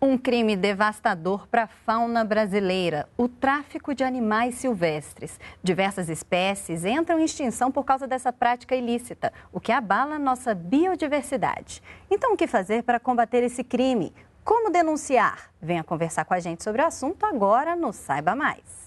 Um crime devastador para a fauna brasileira, o tráfico de animais silvestres. Diversas espécies entram em extinção por causa dessa prática ilícita, o que abala nossa biodiversidade. Então, o que fazer para combater esse crime? Como denunciar? Venha conversar com a gente sobre o assunto agora no Saiba Mais.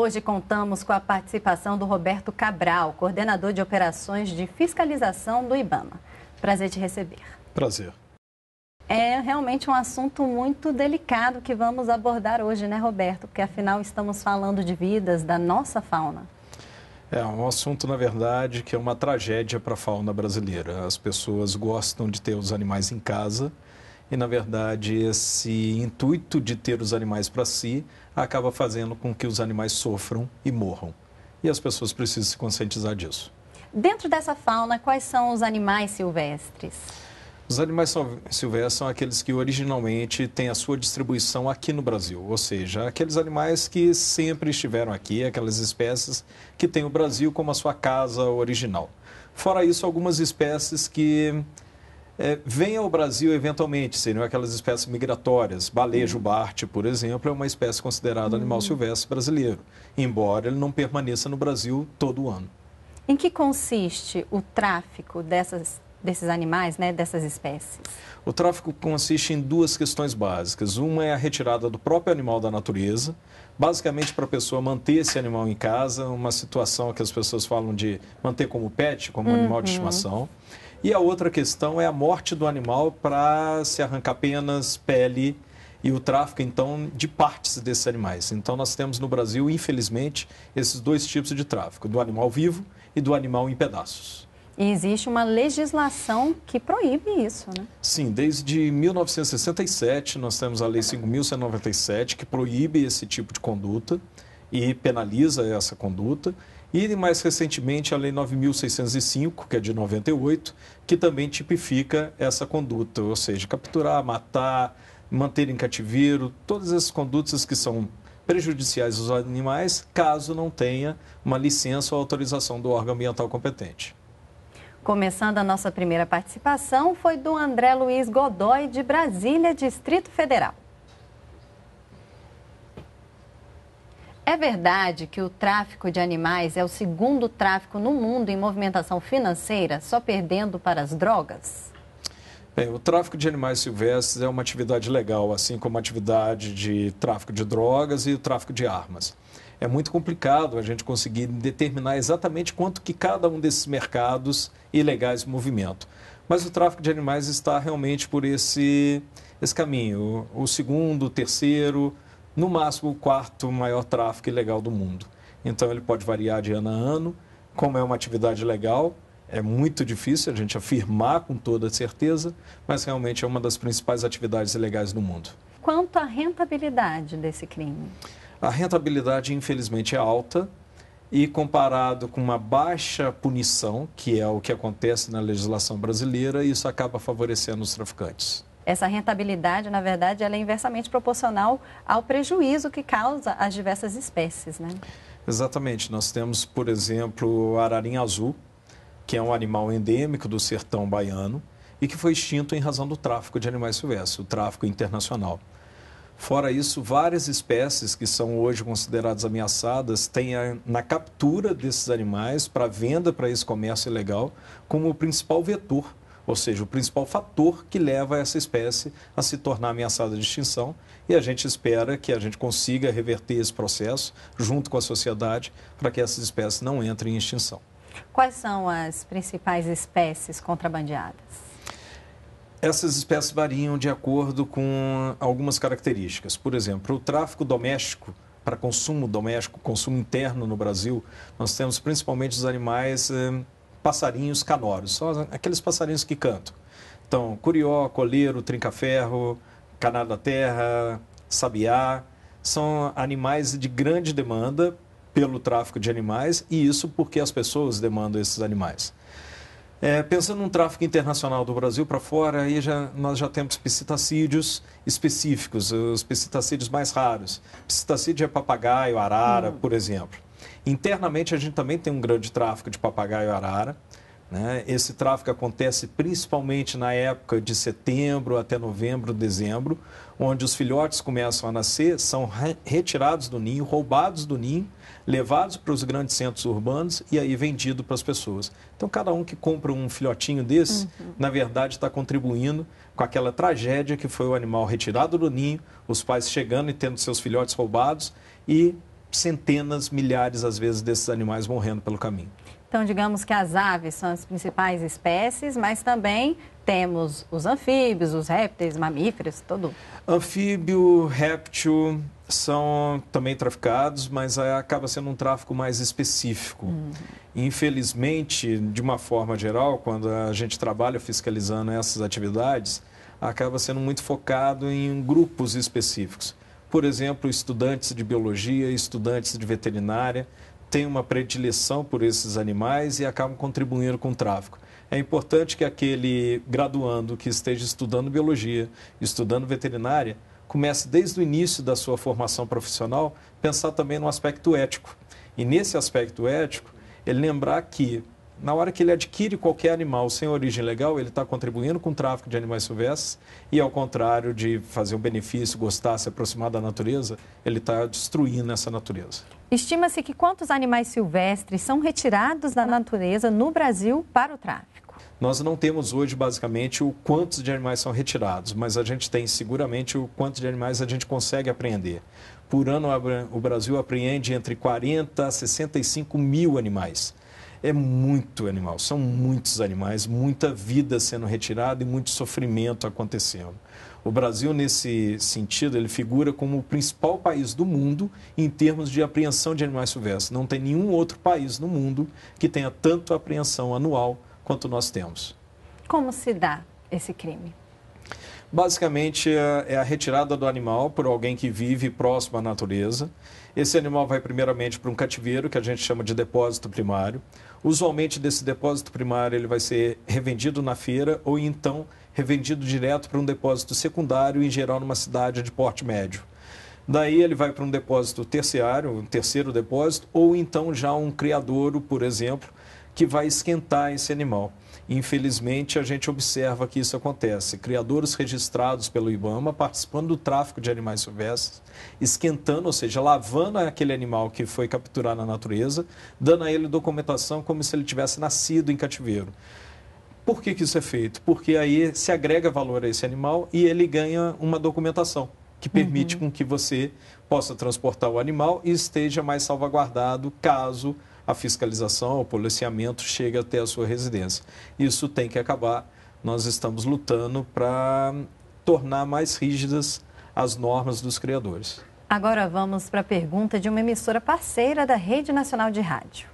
Hoje contamos com a participação do Roberto Cabral, coordenador de operações de fiscalização do IBAMA. Prazer te receber. Prazer. É realmente um assunto muito delicado que vamos abordar hoje, né, Roberto? Porque afinal estamos falando de vidas da nossa fauna. É um assunto, na verdade, que é uma tragédia para a fauna brasileira. As pessoas gostam de ter os animais em casa, e, na verdade, esse intuito de ter os animais para si acaba fazendo com que os animais sofram e morram. E as pessoas precisam se conscientizar disso. Dentro dessa fauna, quais são os animais silvestres? Os animais silvestres são aqueles que originalmente têm a sua distribuição aqui no Brasil, ou seja, aqueles animais que sempre estiveram aqui, aquelas espécies que têm o Brasil como a sua casa original. Fora isso, algumas espécies que é, vem ao Brasil eventualmente, seriam aquelas espécies migratórias. Balejo uhum. barte, por exemplo, é uma espécie considerada animal uhum. silvestre brasileiro, embora ele não permaneça no Brasil todo ano. Em que consiste o tráfico dessas desses animais, né, dessas espécies? O tráfico consiste em duas questões básicas. Uma é a retirada do próprio animal da natureza, basicamente para a pessoa manter esse animal em casa, uma situação que as pessoas falam de manter como pet, como uhum. animal de uhum. estimação. E a outra questão é a morte do animal para se arrancar penas, pele e o tráfico, então, de partes desses animais. Então, nós temos no Brasil, infelizmente, esses dois tipos de tráfico, do animal vivo e do animal em pedaços. E existe uma legislação que proíbe isso, né? Sim, desde 1967 nós temos a Lei 5.197 que proíbe esse tipo de conduta e penaliza essa conduta. E mais recentemente a Lei 9.605, que é de 98, que também tipifica essa conduta, ou seja, capturar, matar, manter em cativeiro, todas essas condutas que são prejudiciais aos animais, caso não tenha uma licença ou autorização do órgão ambiental competente. Começando a nossa primeira participação foi do André Luiz Godoy, de Brasília, Distrito Federal. É verdade que o tráfico de animais é o segundo tráfico no mundo em movimentação financeira, só perdendo para as drogas? Bem, o tráfico de animais silvestres é uma atividade legal, assim como a atividade de tráfico de drogas e o tráfico de armas. É muito complicado a gente conseguir determinar exatamente quanto que cada um desses mercados ilegais movimenta. Mas o tráfico de animais está realmente por esse, esse caminho. O segundo, o terceiro, no máximo o quarto maior tráfico ilegal do mundo. Então ele pode variar de ano a ano. Como é uma atividade legal, é muito difícil a gente afirmar com toda certeza, mas realmente é uma das principais atividades ilegais do mundo. Quanto à rentabilidade desse crime? A rentabilidade, infelizmente, é alta e comparado com uma baixa punição, que é o que acontece na legislação brasileira, isso acaba favorecendo os traficantes. Essa rentabilidade, na verdade, ela é inversamente proporcional ao prejuízo que causa as diversas espécies, né? Exatamente. Nós temos, por exemplo, o ararinha azul, que é um animal endêmico do sertão baiano e que foi extinto em razão do tráfico de animais silvestres, o tráfico internacional. Fora isso, várias espécies que são hoje consideradas ameaçadas têm a, na captura desses animais para venda para esse comércio ilegal como o principal vetor ou seja, o principal fator que leva essa espécie a se tornar ameaçada de extinção. E a gente espera que a gente consiga reverter esse processo junto com a sociedade para que essas espécies não entrem em extinção. Quais são as principais espécies contrabandeadas? Essas espécies variam de acordo com algumas características. Por exemplo, o tráfico doméstico para consumo doméstico, consumo interno no Brasil, nós temos principalmente os animais eh, passarinhos canoros, são aqueles passarinhos que cantam. Então, curió, coleiro, trincaferro, caná-da-terra, sabiá, são animais de grande demanda pelo tráfico de animais e isso porque as pessoas demandam esses animais. É, pensando no tráfico internacional do Brasil para fora, aí já, nós já temos psitacídeos específicos, os psitacídeos mais raros. Psitacídeo é papagaio, arara, hum. por exemplo. Internamente, a gente também tem um grande tráfico de papagaio arara. Né? Esse tráfico acontece principalmente na época de setembro até novembro, dezembro, onde os filhotes começam a nascer, são retirados do ninho, roubados do ninho, levados para os grandes centros urbanos e aí vendido para as pessoas. Então, cada um que compra um filhotinho desse, uhum. na verdade, está contribuindo com aquela tragédia que foi o animal retirado do ninho, os pais chegando e tendo seus filhotes roubados e centenas, milhares, às vezes, desses animais morrendo pelo caminho. Então, digamos que as aves são as principais espécies, mas também temos os anfíbios, os répteis, mamíferos, todo. Anfíbio, réptil são também traficados, mas acaba sendo um tráfico mais específico. Uhum. Infelizmente, de uma forma geral, quando a gente trabalha fiscalizando essas atividades, acaba sendo muito focado em grupos específicos por exemplo, estudantes de biologia, estudantes de veterinária, têm uma predileção por esses animais e acabam contribuindo com o tráfico. É importante que aquele graduando que esteja estudando biologia, estudando veterinária, comece desde o início da sua formação profissional pensar também no aspecto ético. E nesse aspecto ético, ele é lembrar que na hora que ele adquire qualquer animal sem origem legal, ele está contribuindo com o tráfico de animais silvestres e, ao contrário de fazer um benefício, gostar, se aproximar da natureza, ele está destruindo essa natureza. Estima-se que quantos animais silvestres são retirados da natureza no Brasil para o tráfico? Nós não temos hoje, basicamente, o quanto de animais são retirados, mas a gente tem seguramente o quanto de animais a gente consegue apreender. Por ano, o Brasil apreende entre 40 a 65 mil animais é muito animal, são muitos animais, muita vida sendo retirada e muito sofrimento acontecendo. O Brasil, nesse sentido, ele figura como o principal país do mundo em termos de apreensão de animais silvestres. Não tem nenhum outro país no mundo que tenha tanto apreensão anual quanto nós temos. Como se dá esse crime? basicamente é, é a retirada do animal por alguém que vive próximo à natureza. Esse animal vai primeiramente para um cativeiro, que a gente chama de depósito primário. Usualmente desse depósito primário ele vai ser revendido na feira ou então revendido direto para um depósito secundário, em geral numa cidade de porte médio. Daí ele vai para um depósito terciário, um terceiro depósito, ou então já um criadouro, por exemplo, que vai esquentar esse animal. Infelizmente, a gente observa que isso acontece. Criadores registrados pelo IBAMA participando do tráfico de animais silvestres, esquentando, ou seja, lavando aquele animal que foi capturado na natureza, dando a ele documentação como se ele tivesse nascido em cativeiro. Por que, que isso é feito? Porque aí se agrega valor a esse animal e ele ganha uma documentação que permite uhum. com que você possa transportar o animal e esteja mais salvaguardado caso a fiscalização, o policiamento chega até a sua residência. Isso tem que acabar. Nós estamos lutando para tornar mais rígidas as normas dos criadores. Agora vamos para a pergunta de uma emissora parceira da Rede Nacional de Rádio.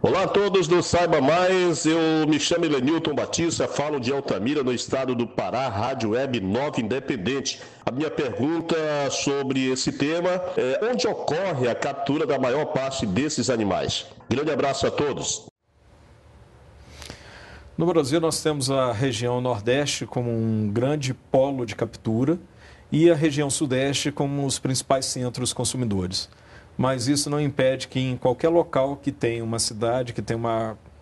Olá a todos do Saiba Mais, eu me chamo Elenilton Batista, falo de Altamira, no estado do Pará, Rádio Web 9 Independente. A minha pergunta sobre esse tema é onde ocorre a captura da maior parte desses animais? Grande abraço a todos. No Brasil, nós temos a região Nordeste como um grande polo de captura e a região Sudeste como os principais centros consumidores mas isso não impede que em qualquer local que tem uma cidade, que tem um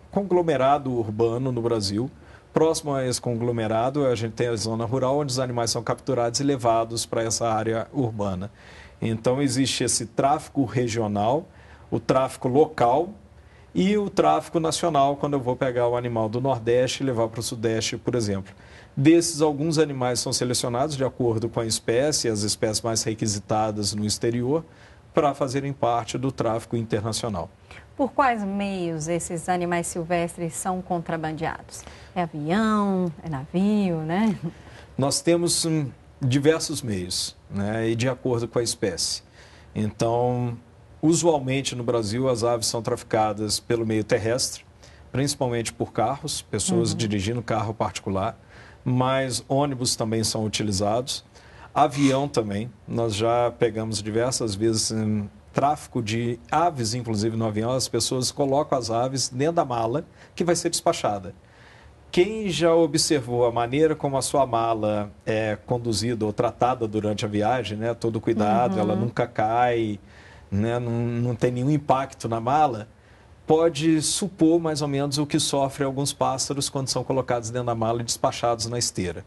conglomerado urbano no Brasil, próximo a esse conglomerado, a gente tem a zona rural onde os animais são capturados e levados para essa área urbana. Então existe esse tráfico regional, o tráfico local e o tráfico nacional, quando eu vou pegar o animal do Nordeste e levar para o Sudeste, por exemplo. Desses, alguns animais são selecionados de acordo com a espécie, as espécies mais requisitadas no exterior, para fazerem parte do tráfico internacional. Por quais meios esses animais silvestres são contrabandeados? É avião, é navio, né? Nós temos hum, diversos meios, né? E de acordo com a espécie. Então, usualmente no Brasil, as aves são traficadas pelo meio terrestre, principalmente por carros, pessoas uhum. dirigindo carro particular, mas ônibus também são utilizados. Avião também, nós já pegamos diversas vezes um, tráfico de aves, inclusive no avião, as pessoas colocam as aves dentro da mala que vai ser despachada. Quem já observou a maneira como a sua mala é conduzida ou tratada durante a viagem, né? Todo cuidado, uhum. ela nunca cai, né? Não, não tem nenhum impacto na mala pode supor mais ou menos o que sofrem alguns pássaros quando são colocados dentro da mala e despachados na esteira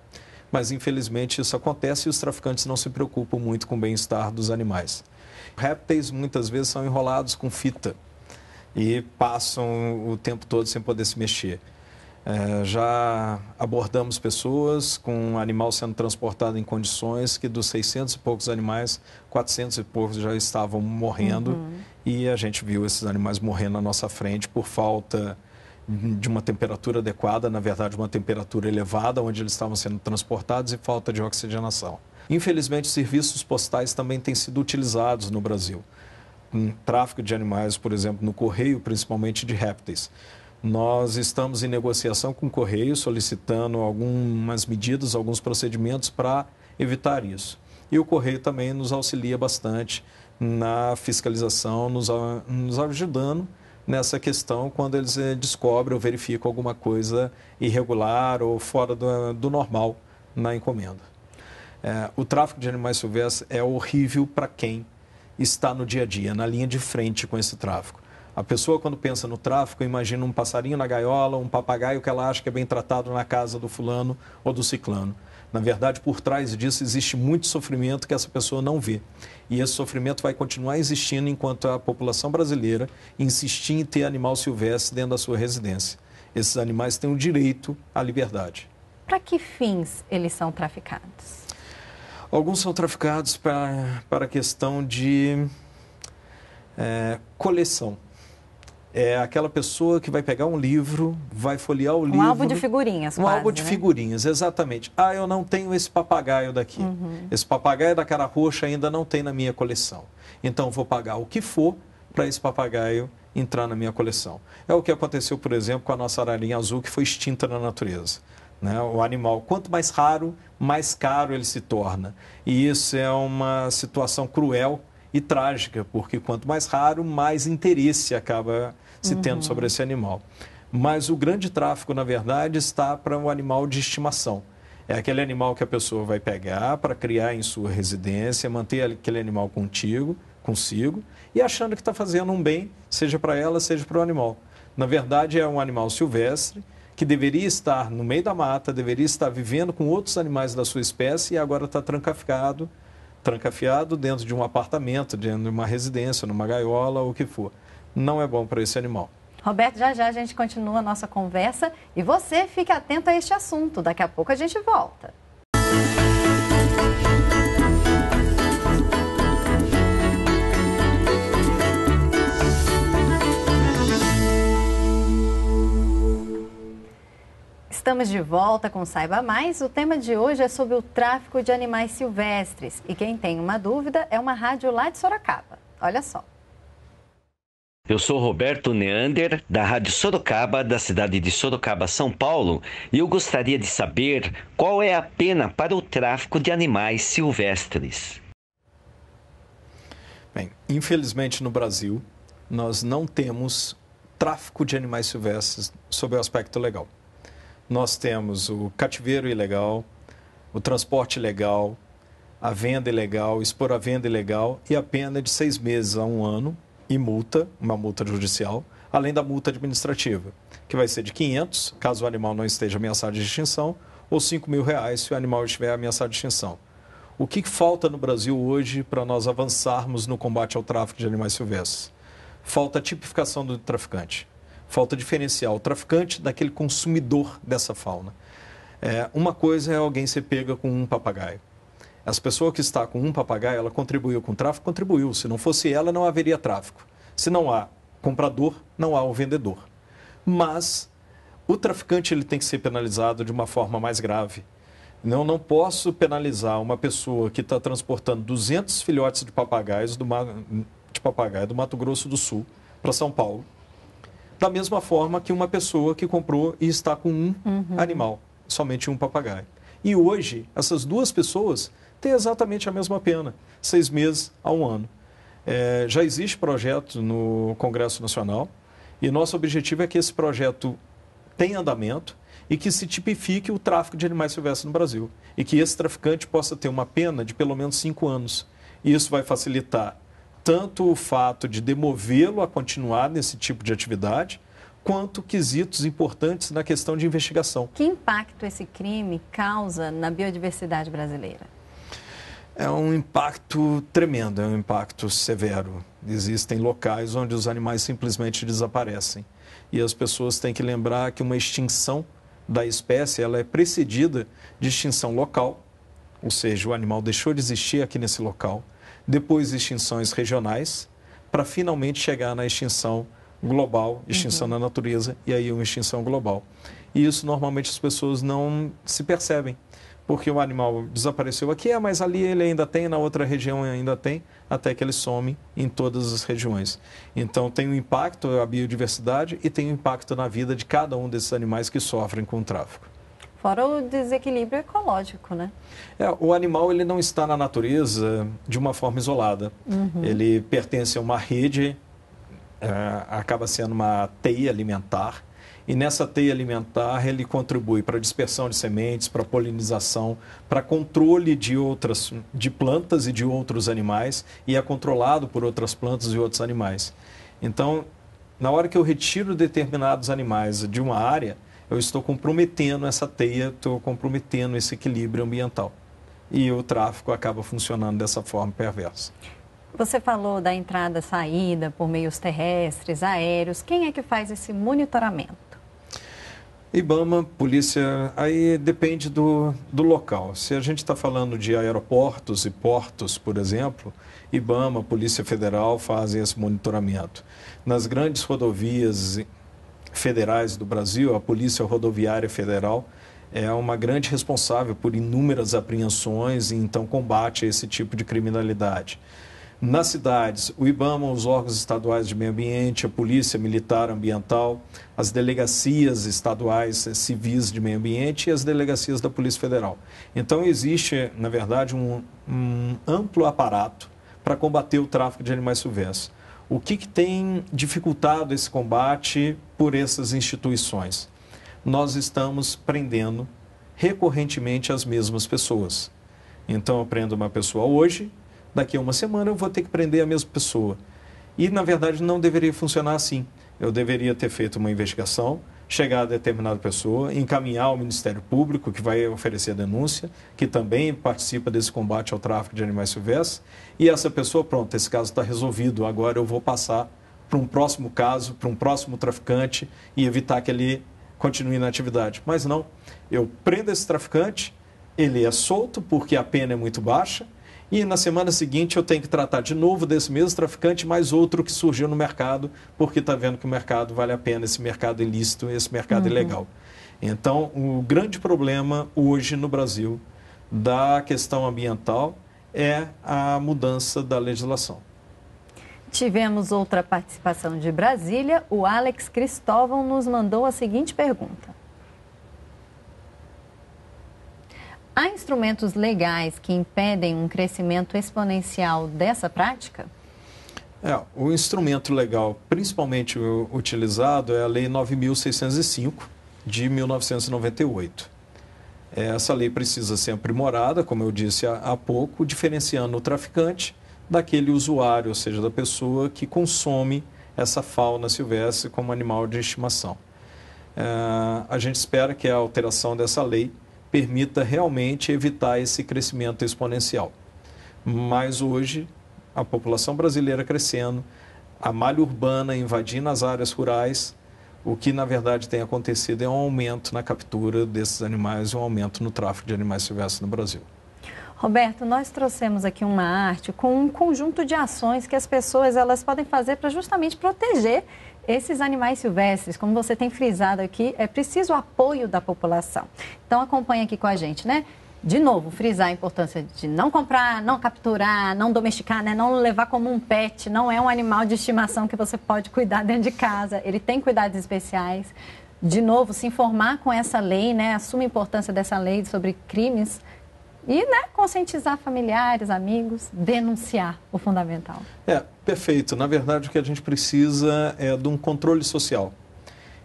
mas infelizmente isso acontece e os traficantes não se preocupam muito com o bem-estar dos animais. Répteis muitas vezes são enrolados com fita e passam o tempo todo sem poder se mexer. É, já abordamos pessoas com um animal sendo transportado em condições que dos 600 e poucos animais, 400 e poucos já estavam morrendo uhum. e a gente viu esses animais morrendo na nossa frente por falta de uma temperatura adequada, na verdade, uma temperatura elevada, onde eles estavam sendo transportados e falta de oxigenação. Infelizmente, serviços postais também têm sido utilizados no Brasil. tráfico de animais, por exemplo, no correio, principalmente de répteis. Nós estamos em negociação com o correio, solicitando algumas medidas, alguns procedimentos para evitar isso. E o correio também nos auxilia bastante na fiscalização, nos, nos ajudando nessa questão quando eles eh, descobrem ou verificam alguma coisa irregular ou fora do, do normal na encomenda. É, o tráfico de animais silvestres é horrível para quem está no dia a dia, na linha de frente com esse tráfico. A pessoa, quando pensa no tráfico, imagina um passarinho na gaiola, um papagaio que ela acha que é bem tratado na casa do fulano ou do ciclano. Na verdade, por trás disso existe muito sofrimento que essa pessoa não vê. E esse sofrimento vai continuar existindo enquanto a população brasileira insistir em ter animal silvestre dentro da sua residência. Esses animais têm o direito à liberdade. Para que fins eles são traficados? Alguns são traficados para, para a questão de é, coleção é aquela pessoa que vai pegar um livro, vai folhear o um livro. Um álbum de figurinhas, Um quase, álbum de né? figurinhas, exatamente. Ah, eu não tenho esse papagaio daqui. Uhum. Esse papagaio da cara roxa ainda não tem na minha coleção. Então vou pagar o que for para esse papagaio entrar na minha coleção. É o que aconteceu, por exemplo, com a nossa ararinha azul que foi extinta na natureza. Né? O animal, quanto mais raro, mais caro ele se torna. E isso é uma situação cruel e trágica, porque quanto mais raro, mais interesse acaba se uhum. tendo sobre esse animal. Mas o grande tráfico, na verdade, está para o um animal de estimação. É aquele animal que a pessoa vai pegar para criar em sua residência, manter aquele animal contigo, consigo, e achando que está fazendo um bem, seja para ela, seja para o animal. Na verdade, é um animal silvestre que deveria estar no meio da mata, deveria estar vivendo com outros animais da sua espécie e agora está trancaficado trancafiado dentro de um apartamento, dentro de uma residência, numa gaiola, o que for. Não é bom para esse animal. Roberto, já já a gente continua a nossa conversa e você fique atento a este assunto. Daqui a pouco a gente volta. Estamos de volta com Saiba Mais. O tema de hoje é sobre o tráfico de animais silvestres. E quem tem uma dúvida é uma rádio lá de Sorocaba. Olha só. Eu sou Roberto Neander, da Rádio Sorocaba, da cidade de Sorocaba, São Paulo, e eu gostaria de saber qual é a pena para o tráfico de animais silvestres. Bem, infelizmente no Brasil, nós não temos tráfico de animais silvestres sob o aspecto legal nós temos o cativeiro ilegal, o transporte ilegal, a venda ilegal, expor a venda ilegal e a pena de seis meses a um ano e multa, uma multa judicial, além da multa administrativa, que vai ser de 500 caso o animal não esteja ameaçado de extinção ou 5 mil reais se o animal estiver ameaçado de extinção. O que falta no Brasil hoje para nós avançarmos no combate ao tráfico de animais silvestres? Falta a tipificação do traficante falta diferenciar o traficante daquele consumidor dessa fauna. É, uma coisa é alguém ser pega com um papagaio. As pessoas que está com um papagaio, ela contribuiu com o tráfico? Contribuiu. Se não fosse ela, não haveria tráfico. Se não há comprador, não há o vendedor. Mas o traficante ele tem que ser penalizado de uma forma mais grave. Não, não posso penalizar uma pessoa que está transportando 200 filhotes de papagaios do, de papagaio do Mato Grosso do Sul para São Paulo da mesma forma que uma pessoa que comprou e está com um uhum. animal, somente um papagaio. E hoje, essas duas pessoas têm exatamente a mesma pena, seis meses a um ano. É, já existe projeto no Congresso Nacional e nosso objetivo é que esse projeto tenha andamento e que se tipifique o tráfico de animais silvestres no Brasil e que esse traficante possa ter uma pena de pelo menos cinco anos. E isso vai facilitar tanto o fato de demovê-lo a continuar nesse tipo de atividade, quanto quesitos importantes na questão de investigação. Que impacto esse crime causa na biodiversidade brasileira? É um impacto tremendo, é um impacto severo. Existem locais onde os animais simplesmente desaparecem. E as pessoas têm que lembrar que uma extinção da espécie ela é precedida de extinção local, ou seja, o animal deixou de existir aqui nesse local depois extinções regionais, para finalmente chegar na extinção global, uhum. extinção uhum. da natureza e aí uma extinção global. E isso normalmente as pessoas não se percebem, porque o animal desapareceu aqui, ah, mas ali ele ainda tem, na outra região ainda tem, até que ele some em todas as regiões. Então tem um impacto na biodiversidade e tem um impacto na vida de cada um desses animais que sofrem com o tráfico. Fora o desequilíbrio ecológico, né? É, o animal ele não está na natureza de uma forma isolada. Uhum. Ele pertence a uma rede, é, acaba sendo uma teia alimentar. E nessa teia alimentar ele contribui para a dispersão de sementes, para polinização, para controle de outras de plantas e de outros animais e é controlado por outras plantas e outros animais. Então, na hora que eu retiro determinados animais de uma área, eu estou comprometendo essa teia, estou comprometendo esse equilíbrio ambiental. E o tráfico acaba funcionando dessa forma perversa. Você falou da entrada saída por meios terrestres, aéreos. Quem é que faz esse monitoramento? IBAMA, polícia, aí depende do, do local. Se a gente está falando de aeroportos e portos, por exemplo, IBAMA, Polícia Federal fazem esse monitoramento. Nas grandes rodovias federais do Brasil, a Polícia Rodoviária Federal é uma grande responsável por inúmeras apreensões e então combate a esse tipo de criminalidade. Nas cidades, o IBAMA, os órgãos estaduais de meio ambiente, a Polícia Militar Ambiental, as delegacias estaduais eh, civis de meio ambiente e as delegacias da Polícia Federal. Então, existe, na verdade, um, um amplo aparato para combater o tráfico de animais silvestres. O que, que tem dificultado esse combate por essas instituições? Nós estamos prendendo recorrentemente as mesmas pessoas. Então, eu prendo uma pessoa hoje, daqui a uma semana eu vou ter que prender a mesma pessoa. E, na verdade, não deveria funcionar assim. Eu deveria ter feito uma investigação, chegar a determinada pessoa, encaminhar ao Ministério Público, que vai oferecer a denúncia, que também participa desse combate ao tráfico de animais silvestres, e essa pessoa, pronto, esse caso está resolvido, agora eu vou passar para um próximo caso, para um próximo traficante e evitar que ele continue na atividade. Mas não, eu prendo esse traficante, ele é solto porque a pena é muito baixa, e na semana seguinte eu tenho que tratar de novo desse mesmo traficante, mais outro que surgiu no mercado, porque está vendo que o mercado vale a pena, esse mercado ilícito, esse mercado uhum. ilegal. Então, o grande problema hoje no Brasil da questão ambiental é a mudança da legislação. Tivemos outra participação de Brasília. O Alex Cristóvão nos mandou a seguinte pergunta: Há instrumentos legais que impedem um crescimento exponencial dessa prática? É, o instrumento legal principalmente utilizado é a Lei 9.605 de 1998. É, essa lei precisa ser aprimorada, como eu disse há pouco, diferenciando o traficante daquele usuário, ou seja, da pessoa que consome essa fauna silvestre como animal de estimação. É, a gente espera que a alteração dessa lei permita realmente evitar esse crescimento exponencial. Mas hoje, a população brasileira crescendo, a malha urbana invadindo as áreas rurais, o que na verdade tem acontecido é um aumento na captura desses animais e um aumento no tráfico de animais silvestres no Brasil. Roberto, nós trouxemos aqui uma arte com um conjunto de ações que as pessoas elas podem fazer para justamente proteger esses animais silvestres, como você tem frisado aqui, é preciso o apoio da população. Então acompanha aqui com a gente, né? de novo, frisar a importância de não comprar, não capturar, não domesticar, né? não levar como um pet. Não é um animal de estimação que você pode cuidar dentro de casa. Ele tem cuidados especiais. De novo, se informar com essa lei, né? assume a importância dessa lei sobre crimes e né, conscientizar familiares, amigos, denunciar o fundamental. É, perfeito. Na verdade, o que a gente precisa é de um controle social.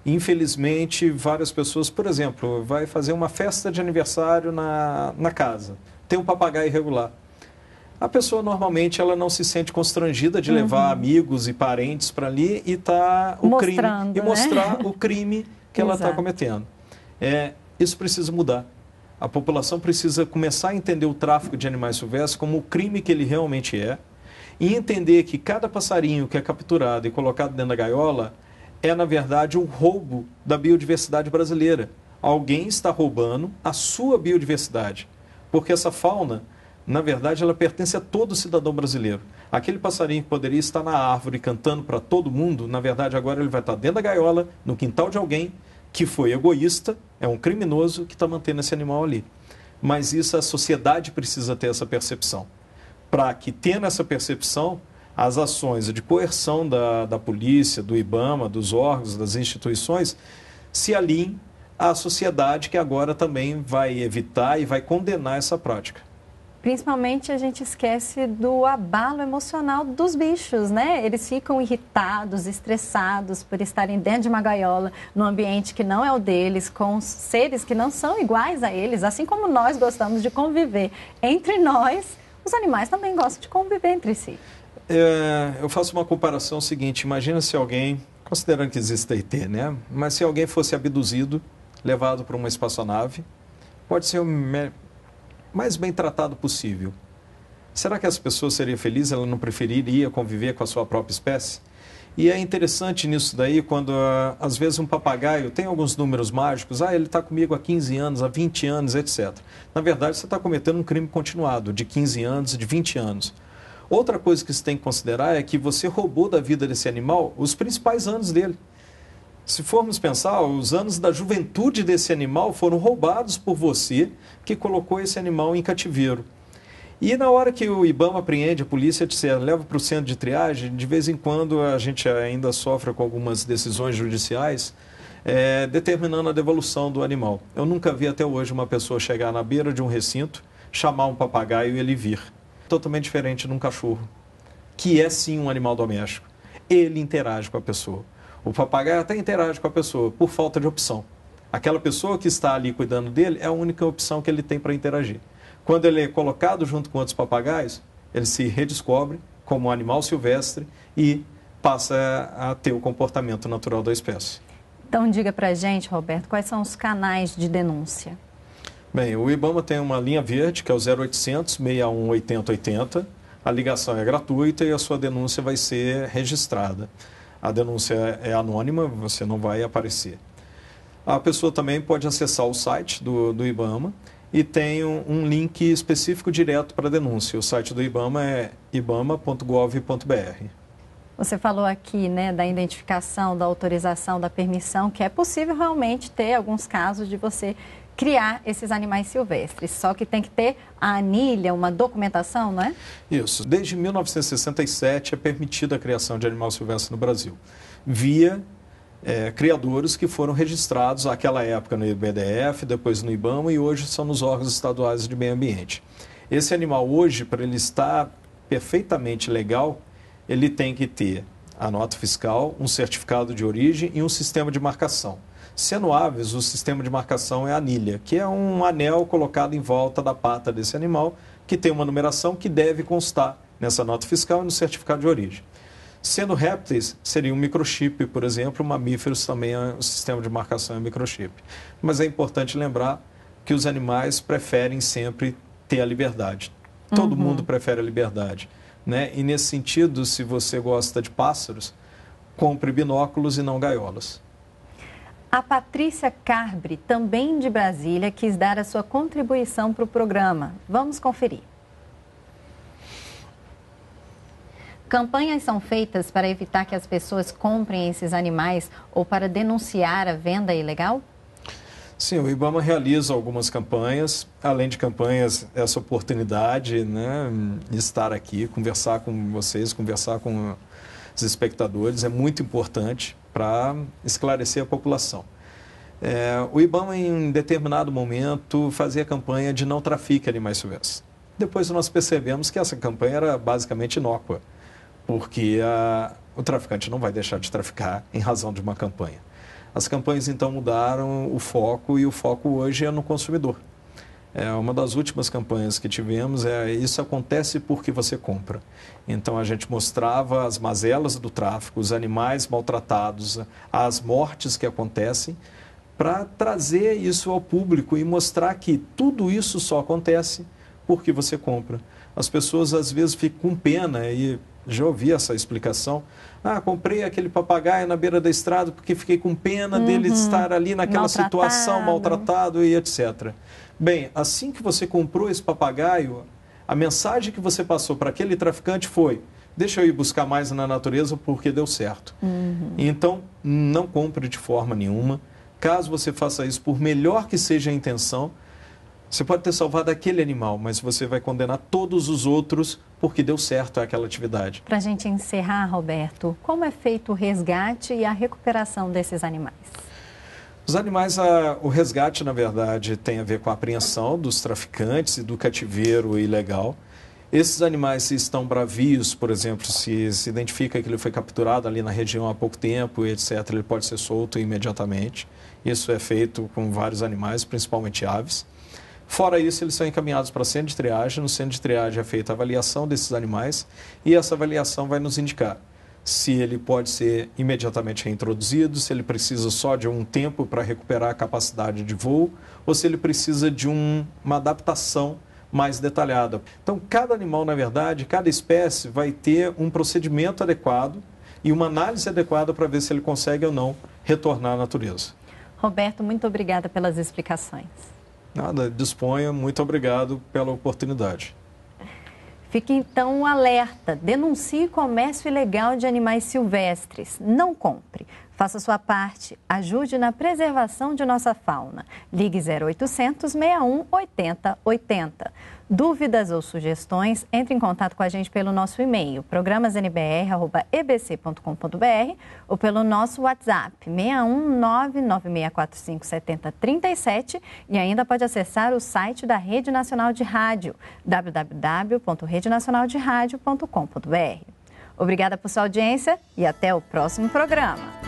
Infelizmente, várias pessoas, por exemplo, vai fazer uma festa de aniversário na, na casa, tem um papagaio irregular. A pessoa normalmente ela não se sente constrangida de levar uhum. amigos e parentes para ali e tá o Mostrando, crime e mostrar né? o crime que ela está cometendo. É, isso precisa mudar. A população precisa começar a entender o tráfico de animais silvestres como o crime que ele realmente é e entender que cada passarinho que é capturado e colocado dentro da gaiola é, na verdade, um roubo da biodiversidade brasileira. Alguém está roubando a sua biodiversidade, porque essa fauna, na verdade, ela pertence a todo cidadão brasileiro. Aquele passarinho que poderia estar na árvore cantando para todo mundo, na verdade, agora ele vai estar dentro da gaiola, no quintal de alguém, que foi egoísta, é um criminoso que está mantendo esse animal ali. Mas isso a sociedade precisa ter essa percepção. Para que, tendo essa percepção, as ações de coerção da, da polícia, do IBAMA, dos órgãos, das instituições, se alinhem à sociedade que agora também vai evitar e vai condenar essa prática. Principalmente a gente esquece do abalo emocional dos bichos, né? Eles ficam irritados, estressados por estarem dentro de uma gaiola, num ambiente que não é o deles, com seres que não são iguais a eles, assim como nós gostamos de conviver entre nós. Os animais também gostam de conviver entre si. É, eu faço uma comparação seguinte: imagina se alguém, considerando que existe ET, né? Mas se alguém fosse abduzido, levado para uma espaçonave, pode ser o mais bem tratado possível. Será que essa pessoa seria feliz? Ela não preferiria conviver com a sua própria espécie? E é interessante nisso daí, quando ah, às vezes um papagaio tem alguns números mágicos, ah, ele está comigo há 15 anos, há 20 anos, etc. Na verdade, você está cometendo um crime continuado, de 15 anos, de 20 anos. Outra coisa que se tem que considerar é que você roubou da vida desse animal os principais anos dele. Se formos pensar, os anos da juventude desse animal foram roubados por você que colocou esse animal em cativeiro. E na hora que o IBAMA apreende, a polícia te leva para o centro de triagem, de vez em quando a gente ainda sofre com algumas decisões judiciais é, determinando a devolução do animal. Eu nunca vi até hoje uma pessoa chegar na beira de um recinto, chamar um papagaio e ele vir. Totalmente diferente de um cachorro, que é sim um animal doméstico. Ele interage com a pessoa. O papagaio até interage com a pessoa por falta de opção. Aquela pessoa que está ali cuidando dele é a única opção que ele tem para interagir. Quando ele é colocado junto com outros papagaios, ele se redescobre como um animal silvestre e passa a ter o comportamento natural da espécie. Então diga para gente, Roberto, quais são os canais de denúncia? Bem, o IBAMA tem uma linha verde que é o 0800 61 8080. A ligação é gratuita e a sua denúncia vai ser registrada a denúncia é anônima, você não vai aparecer. A pessoa também pode acessar o site do, do IBAMA e tem um, um link específico direto para denúncia. O site do IBAMA é ibama.gov.br. Você falou aqui né, da identificação, da autorização, da permissão, que é possível realmente ter alguns casos de você criar esses animais silvestres. Só que tem que ter a anilha, uma documentação, não é? Isso. Desde 1967 é permitida a criação de animal silvestre no Brasil, via é, criadores que foram registrados àquela época no IBDF, depois no IBAMA e hoje são nos órgãos estaduais de meio ambiente. Esse animal hoje, para ele estar perfeitamente legal, ele tem que ter a nota fiscal, um certificado de origem e um sistema de marcação. Sendo aves, o sistema de marcação é a anilha, que é um anel colocado em volta da pata desse animal, que tem uma numeração que deve constar nessa nota fiscal e no certificado de origem. Sendo répteis, seria um microchip, por exemplo, mamíferos também é um sistema de marcação é um microchip. Mas é importante lembrar que os animais preferem sempre ter a liberdade. Todo uhum. mundo prefere a liberdade. Né? E nesse sentido, se você gosta de pássaros, compre binóculos e não gaiolas. A Patrícia Carbre, também de Brasília, quis dar a sua contribuição para o programa. Vamos conferir. Campanhas são feitas para evitar que as pessoas comprem esses animais ou para denunciar a venda ilegal? Sim, o Ibama realiza algumas campanhas, além de campanhas, essa oportunidade né, de estar aqui, conversar com vocês, conversar com os espectadores é muito importante para esclarecer a população. É, o IBAMA, em determinado momento, fazia campanha de não trafique animais silvestres. Depois nós percebemos que essa campanha era basicamente inócua, porque a, o traficante não vai deixar de traficar em razão de uma campanha. As campanhas então mudaram o foco e o foco hoje é no consumidor. É, uma das últimas campanhas que tivemos é isso acontece porque você compra. Então a gente mostrava as mazelas do tráfico, os animais maltratados, as mortes que acontecem, para trazer isso ao público e mostrar que tudo isso só acontece porque você compra. As pessoas às vezes ficam com pena e já ouvi essa explicação. Ah, comprei aquele papagaio na beira da estrada porque fiquei com pena uhum. dele estar ali naquela maltratado. situação, maltratado e etc. Bem, assim que você comprou esse papagaio, a mensagem que você passou para aquele traficante foi: deixa eu ir buscar mais na natureza porque deu certo. Uhum. Então, não compre de forma nenhuma. Caso você faça isso, por melhor que seja a intenção, você pode ter salvado aquele animal, mas você vai condenar todos os outros porque deu certo aquela atividade. Para a gente encerrar, Roberto, como é feito o resgate e a recuperação desses animais? Os animais, a, ah, o resgate, na verdade, tem a ver com a apreensão dos traficantes e do cativeiro ilegal. Esses animais, se estão bravios, por exemplo, se se identifica que ele foi capturado ali na região há pouco tempo, etc., ele pode ser solto imediatamente. Isso é feito com vários animais, principalmente aves. Fora isso, eles são encaminhados para centro de triagem. No centro de triagem é feita a avaliação desses animais e essa avaliação vai nos indicar se ele pode ser imediatamente reintroduzido, se ele precisa só de um tempo para recuperar a capacidade de voo, ou se ele precisa de um, uma adaptação mais detalhada. Então, cada animal, na verdade, cada espécie vai ter um procedimento adequado e uma análise adequada para ver se ele consegue ou não retornar à natureza. Roberto, muito obrigada pelas explicações. Nada, disponha. Muito obrigado pela oportunidade. Fique então alerta, denuncie comércio ilegal de animais silvestres, não compre. Faça sua parte, ajude na preservação de nossa fauna. Ligue 0800 61 80 80. Dúvidas ou sugestões, entre em contato com a gente pelo nosso e-mail, programasnbr.ebc.com.br ou pelo nosso WhatsApp, 7037 e ainda pode acessar o site da Rede Nacional de Rádio, www.redenacionalderadio.com.br. Obrigada por sua audiência e até o próximo programa.